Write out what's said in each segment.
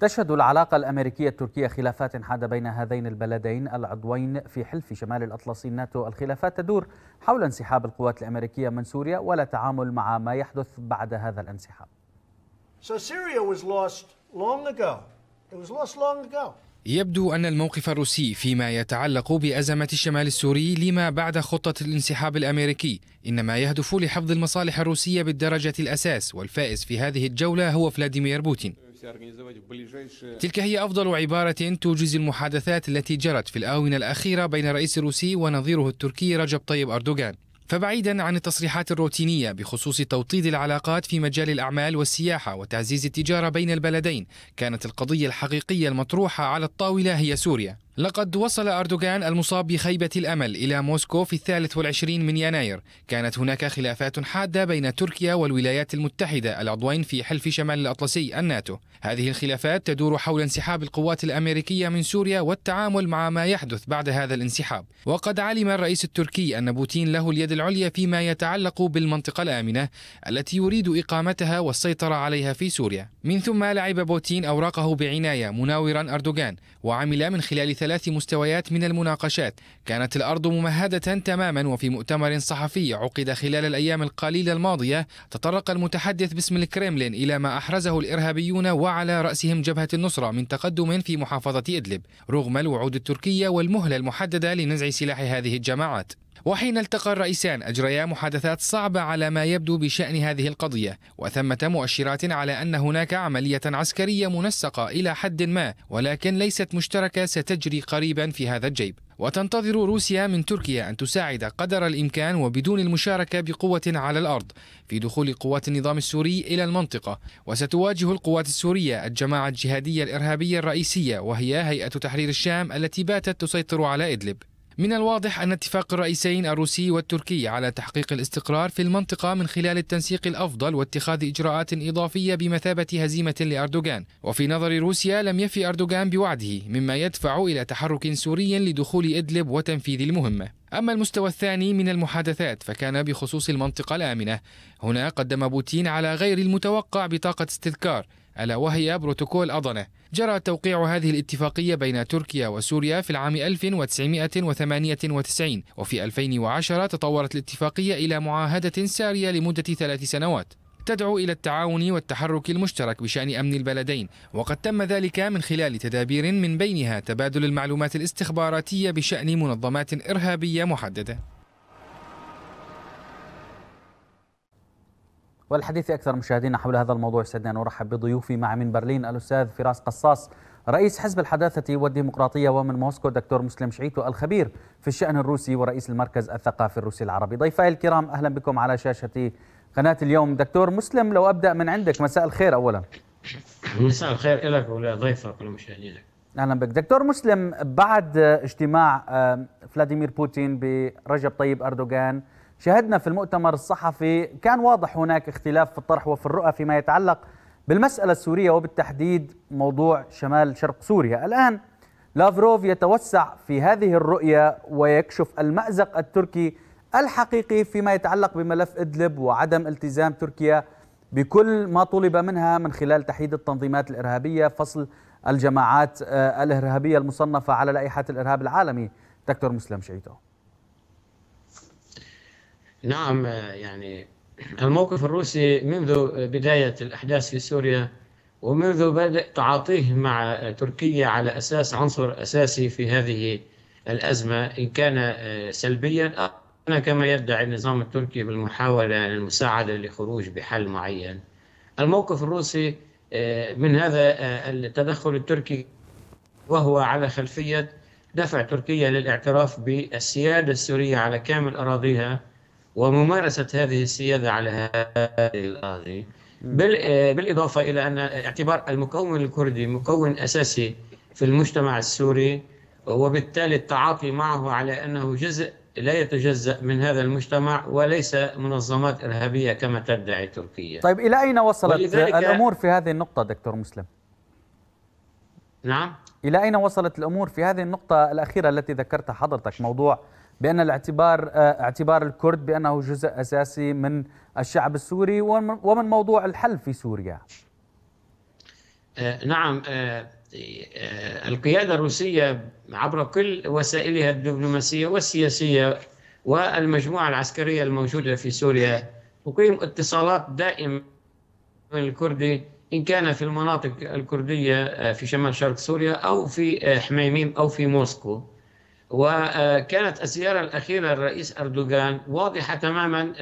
تشهد العلاقة الأمريكية التركية خلافات حادة بين هذين البلدين العضوين في حلف شمال الأطلسي الناتو الخلافات تدور حول انسحاب القوات الأمريكية من سوريا ولا تعامل مع ما يحدث بعد هذا الانسحاب يبدو أن الموقف الروسي فيما يتعلق بأزمة الشمال السوري لما بعد خطة الانسحاب الأمريكي إنما يهدف لحفظ المصالح الروسية بالدرجة الأساس والفائز في هذه الجولة هو فلاديمير بوتين تلك هي أفضل عبارة توجز المحادثات التي جرت في الآونة الأخيرة بين الرئيس الروسي ونظيره التركي رجب طيب أردوغان فبعيدا عن التصريحات الروتينية بخصوص توطيد العلاقات في مجال الأعمال والسياحة وتعزيز التجارة بين البلدين كانت القضية الحقيقية المطروحة على الطاولة هي سوريا لقد وصل أردوغان المصاب بخيبة الأمل إلى موسكو في الثالث والعشرين من يناير كانت هناك خلافات حادة بين تركيا والولايات المتحدة العضوين في حلف شمال الأطلسي الناتو هذه الخلافات تدور حول انسحاب القوات الأمريكية من سوريا والتعامل مع ما يحدث بعد هذا الانسحاب وقد علم الرئيس التركي أن بوتين له اليد العليا فيما يتعلق بالمنطقة الآمنة التي يريد إقامتها والسيطرة عليها في سوريا من ثم لعب بوتين أوراقه بعناية مناورا أردوغان وعمل من خلال ثلاث مستويات من المناقشات كانت الأرض ممهدة تماما وفي مؤتمر صحفي عقد خلال الأيام القليلة الماضية تطرق المتحدث باسم الكريملين إلى ما أحرزه الإرهابيون وعلى رأسهم جبهة النصرة من تقدم في محافظة إدلب رغم الوعود التركية والمهلة المحددة لنزع سلاح هذه الجماعات وحين التقى الرئيسان أجريا محادثات صعبة على ما يبدو بشأن هذه القضية وثمة مؤشرات على أن هناك عملية عسكرية منسقة إلى حد ما ولكن ليست مشتركة ستجري قريبا في هذا الجيب وتنتظر روسيا من تركيا أن تساعد قدر الإمكان وبدون المشاركة بقوة على الأرض في دخول قوات النظام السوري إلى المنطقة وستواجه القوات السورية الجماعة الجهادية الإرهابية الرئيسية وهي هيئة تحرير الشام التي باتت تسيطر على إدلب من الواضح أن اتفاق الرئيسين الروسي والتركي على تحقيق الاستقرار في المنطقة من خلال التنسيق الأفضل واتخاذ إجراءات إضافية بمثابة هزيمة لأردوغان وفي نظر روسيا لم يفي أردوغان بوعده مما يدفع إلى تحرك سوري لدخول إدلب وتنفيذ المهمة أما المستوى الثاني من المحادثات فكان بخصوص المنطقة الآمنة هنا قدم بوتين على غير المتوقع بطاقة استذكار ألا وهي بروتوكول أضنة جرى توقيع هذه الاتفاقية بين تركيا وسوريا في العام 1998 وفي 2010 تطورت الاتفاقية إلى معاهدة سارية لمدة ثلاث سنوات تدعو إلى التعاون والتحرك المشترك بشأن أمن البلدين وقد تم ذلك من خلال تدابير من بينها تبادل المعلومات الاستخباراتية بشأن منظمات إرهابية محددة والحديث أكثر مشاهدينا حول هذا الموضوع سعدنا أن أرحب بضيوفي مع من برلين الأستاذ فراس قصاص رئيس حزب الحداثة والديمقراطية ومن موسكو دكتور مسلم شعيتو الخبير في الشأن الروسي ورئيس المركز الثقافي الروسي العربي ضيفي الكرام أهلا بكم على شاشة قناة اليوم دكتور مسلم لو أبدأ من عندك مساء الخير أولا مساء الخير لك ولضيفك ولمشاهدينك اهلا بك دكتور مسلم بعد اجتماع فلاديمير بوتين برجب طيب اردوغان شاهدنا في المؤتمر الصحفي كان واضح هناك اختلاف في الطرح وفي الرؤى فيما يتعلق بالمساله السوريه وبالتحديد موضوع شمال شرق سوريا الان لافروف يتوسع في هذه الرؤيه ويكشف المازق التركي الحقيقي فيما يتعلق بملف إدلب وعدم التزام تركيا بكل ما طلب منها من خلال تحييد التنظيمات الإرهابية فصل الجماعات آه، الإرهابية المصنفة على لائحة الإرهاب العالمي دكتور مسلم شعيتو نعم آه، يعني الموقف الروسي منذ بداية الأحداث في سوريا ومنذ بدء تعاطيه مع تركيا على أساس عنصر أساسي في هذه الأزمة إن كان آه، سلبيا كما يدعي النظام التركي بالمحاولة للمساعدة لخروج بحل معين الموقف الروسي آه، من هذا آه، التدخل التركي وهو على خلفية دفع تركيا للاعتراف بالسيادة السورية على كامل أراضيها وممارسة هذه السيادة على هذه الأراضي آه، بالإضافة إلى أن اعتبار المكون الكردي مكون أساسي في المجتمع السوري وبالتالي التعاطي معه على أنه جزء لا يتجزأ من هذا المجتمع وليس منظمات إرهابية كما تدعي تركيا طيب إلى أين وصلت الأمور في هذه النقطة دكتور مسلم؟ نعم إلى أين وصلت الأمور في هذه النقطة الأخيرة التي ذكرتها حضرتك موضوع بأن الاعتبار آه، اعتبار الكرد بأنه جزء أساسي من الشعب السوري ومن موضوع الحل في سوريا آه، نعم آه، آه، القيادة الروسية عبر كل وسائلها الدبلوماسية والسياسية والمجموعة العسكرية الموجودة في سوريا تقيم اتصالات دائمة الكردي إن كان في المناطق الكردية آه، في شمال شرق سوريا أو في آه، حميميم أو في موسكو وكانت الزيارة الأخيرة للرئيس أردوغان واضحة تماما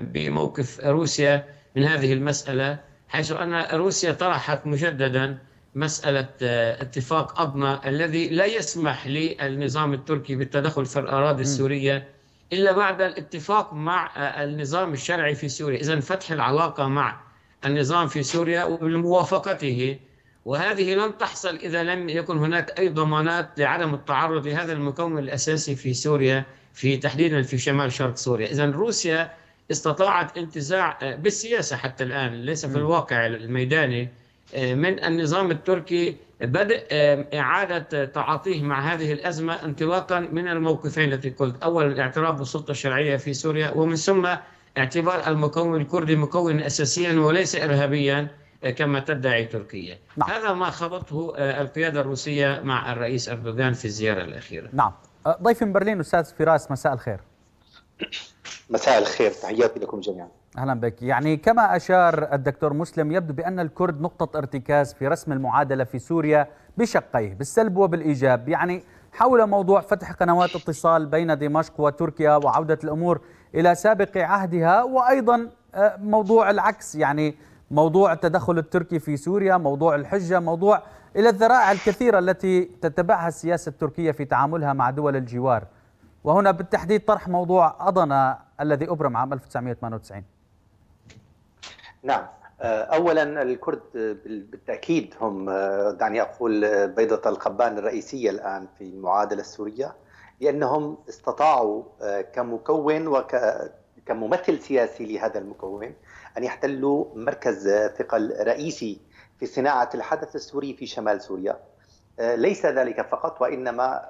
بموقف روسيا من هذه المسألة حيث أن روسيا طرحت مجددا مسألة آه، اتفاق أبما الذي لا يسمح للنظام التركي بالتدخل في الأراضي السورية إلا بعد الاتفاق مع آه، النظام الشرعي في سوريا إذا فتح العلاقة مع النظام في سوريا وبموافقته وهذه لن تحصل إذا لم يكن هناك أي ضمانات لعدم التعرض لهذا المكون الأساسي في سوريا في تحديدا في شمال شرق سوريا إذا روسيا استطاعت انتزاع آه، بالسياسة حتى الآن ليس في الواقع الميداني من النظام التركي بدء إعادة تعاطيه مع هذه الأزمة انطلاقا من الموقفين التي قلت أولا الاعتراف بالسلطة الشرعية في سوريا ومن ثم اعتبار المكون الكردي مكون أساسيا وليس إرهابيا آه، كما تدعي تركيا نعم. هذا ما خبطه آه، القيادة الروسية مع الرئيس أردوغان في الزيارة الأخيرة نعم آه، ضيف من برلين أستاذ فراس مساء الخير مساء الخير تحياتي لكم جميعا اهلا بك، يعني كما اشار الدكتور مسلم يبدو بان الكرد نقطه ارتكاز في رسم المعادله في سوريا بشقيه بالسلب وبالايجاب، يعني حول موضوع فتح قنوات اتصال بين دمشق وتركيا وعوده الامور الى سابق عهدها وايضا آه، موضوع العكس يعني موضوع التدخل التركي في سوريا، موضوع الحجه، موضوع الى الذرائع الكثيره التي تتبعها السياسه التركيه في تعاملها مع دول الجوار. وهنا بالتحديد طرح موضوع أضنا الذي أبرم عام 1998 نعم آه، اولا الكرد بالتاكيد هم آه، دعني اقول آه، بيضه القبان الرئيسيه الان في المعادله السوريه لانهم استطاعوا كمكون وكممثل سياسي لهذا المكون ان يحتلوا مركز ثقل رئيسي في صناعه الحدث السوري في شمال سوريا ليس ذلك فقط وانما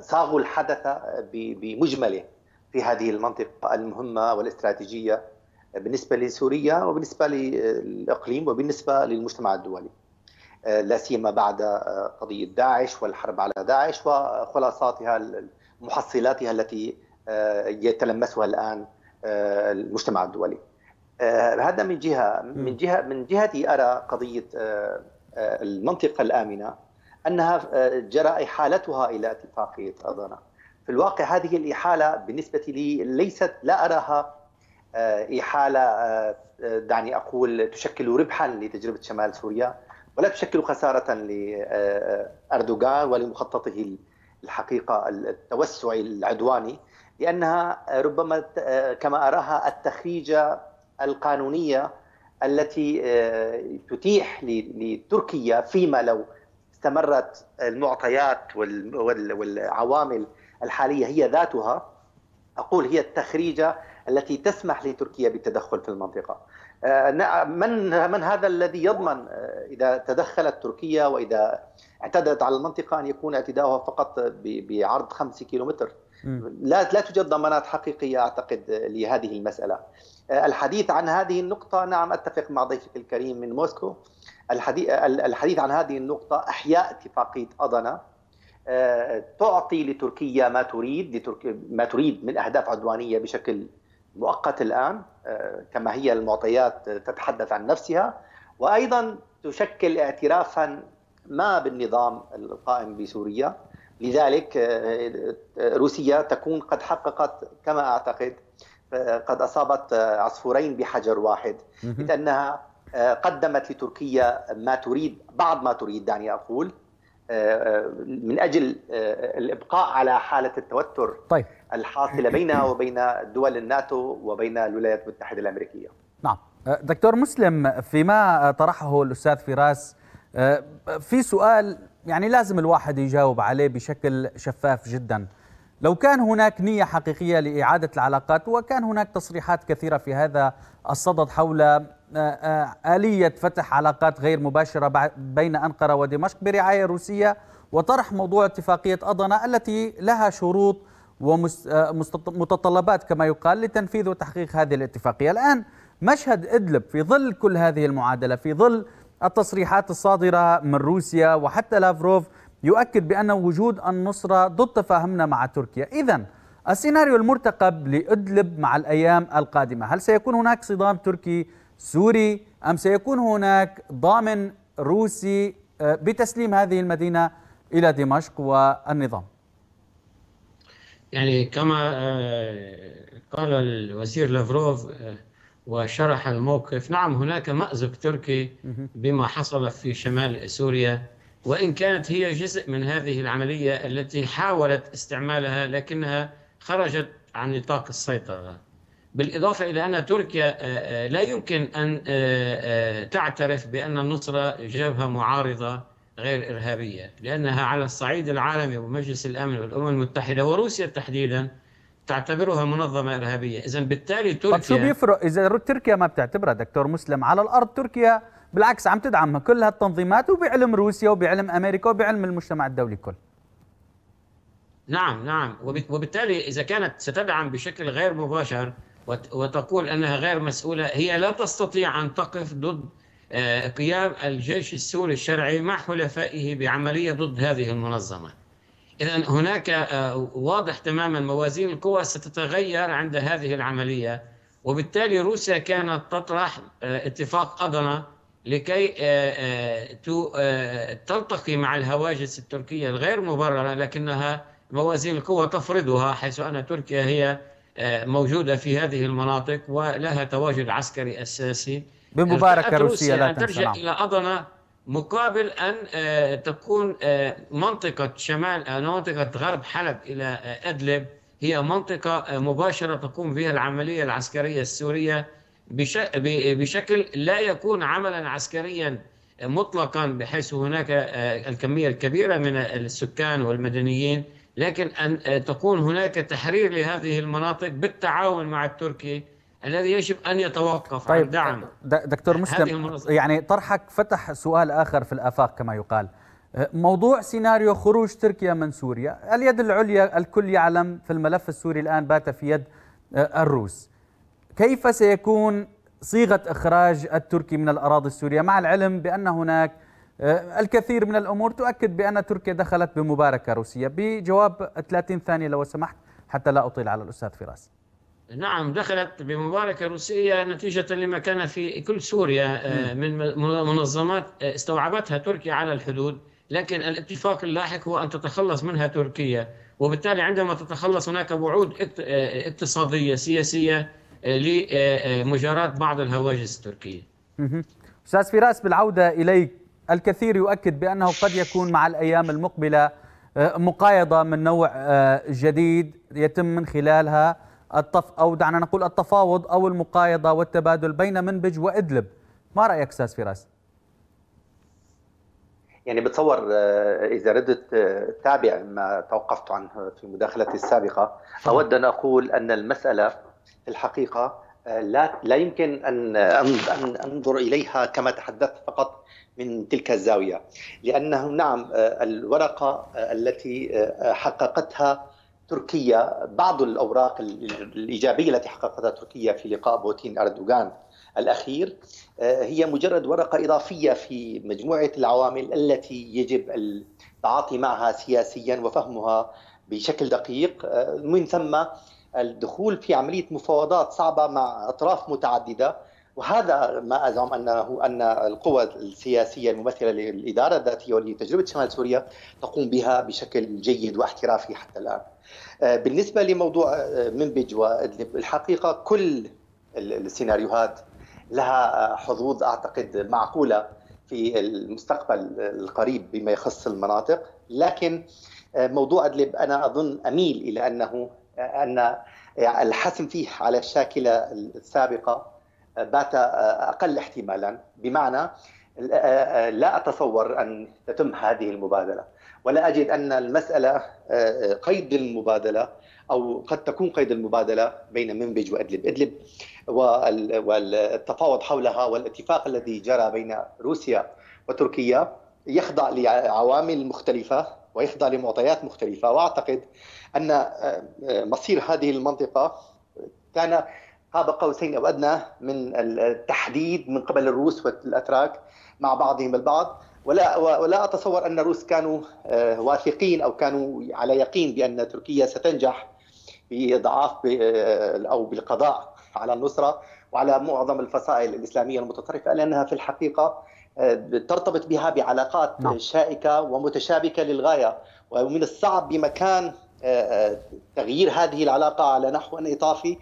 صاغوا الحدث بمجمله في هذه المنطقه المهمه والاستراتيجيه بالنسبة لسوريا وبالنسبة للإقليم وبالنسبة للمجتمع الدولي آه، لا سيما بعد آه، قضية داعش والحرب على داعش وخلاصاتها محصلاتها التي آه، يتلمسها الآن المجتمع الدولي هذا من جهة من جهة من جهتي أرى قضية المنطقة الآمنة أنها جرى إحالتها إلى اتفاقية أذنا في الواقع هذه الإحالة بالنسبة لي ليست لا أراها آه، إحالة آه، دعني أقول تشكل ربحا لتجربة شمال سوريا ولا تشكل خسارة لأردوغان آه، ولمخططه الحقيقة التوسعي العدواني لأنها ربما كما أراها التخريجة القانونية التي تتيح لتركيا فيما لو استمرت المعطيات والعوامل الحالية هي ذاتها أقول هي التخريجة التي تسمح لتركيا بالتدخل في المنطقة آه، من, من هذا الذي يضمن آه، إذا تدخلت تركيا وإذا اعتدت على المنطقة أن يكون اعتداؤها فقط بعرض خمسة كيلومتر لا لا توجد ضمانات حقيقيه اعتقد لهذه المساله. آه، الحديث عن هذه النقطه نعم اتفق مع ضيفك الكريم من موسكو الحديث الحديث عن هذه النقطه احياء اتفاقيه اضنا تعطي لتركيا ما تريد ما تريد من اهداف عدوانيه بشكل مؤقت الآن آه، كما هي المعطيات تتحدث عن نفسها وأيضا تشكل اعترافا ما بالنظام القائم بسوريا لذلك آه، آه، روسيا تكون قد حققت كما أعتقد قد أصابت عصفورين بحجر واحد إذ أنها قدمت لتركيا ما تريد بعض ما تريد دعني أقول من اجل آه، الابقاء على حاله التوتر طيب. الحاصله بينها وبين دول الناتو وبين الولايات المتحده الامريكيه. نعم، آه، دكتور مسلم فيما طرحه الاستاذ فراس آه، في سؤال يعني لازم الواحد يجاوب عليه بشكل شفاف جدا. لو كان هناك نية حقيقية لإعادة العلاقات وكان هناك تصريحات كثيرة في هذا الصدد حول آه، آه، آلية فتح علاقات غير مباشرة بين أنقرة ودمشق برعاية روسية وطرح موضوع اتفاقية أضنا التي لها شروط ومتطلبات آه، كما يقال لتنفيذ وتحقيق هذه الاتفاقية الآن مشهد إدلب في ظل كل هذه المعادلة في ظل التصريحات الصادرة من روسيا وحتى لافروف يؤكد بأن وجود النصرة ضد تفاهمنا مع تركيا إذا السيناريو المرتقب لإدلب مع الأيام القادمة هل سيكون هناك صدام تركي سوري أم سيكون هناك ضامن روسي آه، بتسليم هذه المدينة إلى دمشق والنظام يعني كما آه، قال الوزير لافروف آه، وشرح الموقف نعم هناك مأزق تركي بما حصل في شمال سوريا وإن كانت هي جزء من هذه العملية التي حاولت استعمالها لكنها خرجت عن نطاق السيطرة بالإضافة إلى أن تركيا آه، آه، لا يمكن أن آه، تعترف بأن النصرة جبهة معارضة غير إرهابية لأنها على الصعيد العالمي ومجلس الأمن والأمم المتحدة وروسيا تحديدا تعتبرها منظمة إرهابية إذا بالتالي تركيا طب شو بيفرق إذا تركيا ما بتعتبرها دكتور مسلم على الأرض تركيا بالعكس عم تدعمها كل هالتنظيمات وبعلم روسيا وبعلم امريكا وبعلم المجتمع الدولي كله نعم نعم وبالتالي اذا كانت ستدعم بشكل غير مباشر وتقول انها غير مسؤوله هي لا تستطيع ان تقف ضد آه، قيام الجيش السوري الشرعي مع حلفائه بعمليه ضد هذه المنظمه. اذا هناك آه، واضح تماما موازين القوى ستتغير عند هذه العمليه وبالتالي روسيا كانت تطرح آه، اتفاق قضنه لكي آه، آه، آه، تلتقي مع الهواجس التركية الغير مبررة لكنها موازين القوى تفرضها حيث أن تركيا هي موجودة في هذه المناطق ولها تواجد عسكري أساسي بمباركة روسيا لا أن ترجع نعم. إلى أضنة مقابل أن تكون منطقة شمال منطقة غرب حلب إلى أدلب هي منطقة مباشرة تقوم بها العملية العسكرية السورية بشكل لا يكون عملا عسكريا مطلقا بحيث هناك آه، الكمية الكبيرة من السكان والمدنيين لكن أن آه، تكون هناك تحرير لهذه المناطق بالتعاون مع التركي الذي يجب ان يتوقف طيب عن دعم دكتور مسلم يعني طرحك فتح سؤال اخر في الافاق كما يقال موضوع سيناريو خروج تركيا من سوريا اليد العليا الكل يعلم في الملف السوري الان بات في يد آه، الروس كيف سيكون صيغة إخراج التركي من الأراضي السورية مع العلم بأن هناك آه، الكثير من الأمور تؤكد بأن تركيا دخلت بمباركة روسية بجواب 30 ثانية لو سمحت حتى لا أطيل على الأستاذ فراس نعم دخلت بمباركة روسية نتيجة لما كان في كل سوريا آه، من منظمات آه، استوعبتها تركيا على الحدود لكن الاتفاق اللاحق هو أن تتخلص منها تركيا وبالتالي عندما تتخلص هناك وعود اقتصادية سياسية لمجارات بعض الهواجس التركية أستاذ فراس بالعودة إليك الكثير يؤكد بأنه قد يكون مع الأيام المقبلة آه، مقايضة من نوع آه، جديد يتم من خلالها الطف أو دعنا نقول التفاوض أو المقايضة والتبادل بين منبج وإدلب ما رأيك أستاذ فراس؟ يعني بتصور آه، اذا ردت تابع ما توقفت عنه في مداخلتي السابقه اود ان اقول ان المساله الحقيقه آه، لا لا يمكن ان ان انظر اليها كما تحدثت فقط من تلك الزاويه لانه نعم آه، الورقه آه، التي حققتها تركيا بعض الاوراق الايجابيه التي حققتها تركيا في لقاء بوتين اردوغان الاخير هي مجرد ورقه اضافيه في مجموعه العوامل التي يجب التعاطي معها سياسيا وفهمها بشكل دقيق من ثم الدخول في عمليه مفاوضات صعبه مع اطراف متعدده وهذا ما ازعم انه ان القوى السياسيه الممثله للاداره الذاتيه ولتجربه شمال سوريا تقوم بها بشكل جيد واحترافي حتى الان. آه، بالنسبه لموضوع آه، منبج وادلب الحقيقه كل السيناريوهات لها آه، حظوظ اعتقد معقوله في المستقبل القريب بما يخص المناطق، لكن موضوع ادلب انا اظن اميل الى انه ان الحسم فيه على الشاكله السابقه بات اقل احتمالا بمعنى لا اتصور ان تتم هذه المبادله ولا اجد ان المساله قيد المبادله او قد تكون قيد المبادله بين منبج وادلب، ادلب والتفاوض حولها والاتفاق الذي جرى بين روسيا وتركيا يخضع لعوامل مختلفه ويخضع لمعطيات مختلفة وأعتقد أن آه، آه، مصير هذه المنطقة كان قاب قوسين أو أدنى من التحديد من قبل الروس والأتراك مع بعضهم البعض ولا ولا اتصور ان الروس كانوا آه، واثقين او كانوا على يقين بان تركيا ستنجح باضعاف او بالقضاء على النصره وعلى معظم الفصائل الاسلاميه المتطرفه لانها في الحقيقه ترتبط بها بعلاقات نعم. شائكه ومتشابكه للغايه ومن الصعب بمكان آه، آه، تغيير هذه العلاقه على نحو اطافي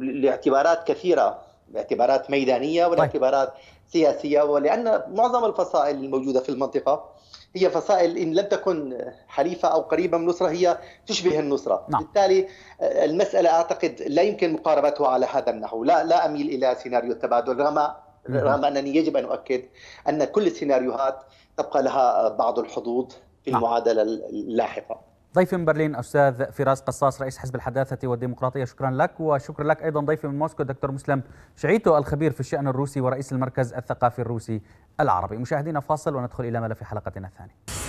لاعتبارات كثيره لاعتبارات ميدانيه طيب. ولاعتبارات سياسيه ولان معظم الفصائل الموجوده في المنطقه هي فصائل ان لم تكن حليفه او قريبه من النصره هي تشبه النصره، نعم. بالتالي آه، المساله اعتقد لا يمكن مقاربتها على هذا النحو، لا لا اميل الى سيناريو التبادل رغم رغم أنني يجب أن أؤكد أن كل السيناريوهات تبقى لها بعض الحظوظ في نعم. المعادلة اللاحقة ضيفي من برلين أستاذ فراس قصاص رئيس حزب الحداثة والديمقراطية شكرا لك وشكرا لك أيضا ضيفي من موسكو دكتور مسلم شعيتو الخبير في الشأن الروسي ورئيس المركز الثقافي الروسي العربي مشاهدينا فاصل وندخل إلى ملف حلقتنا الثانية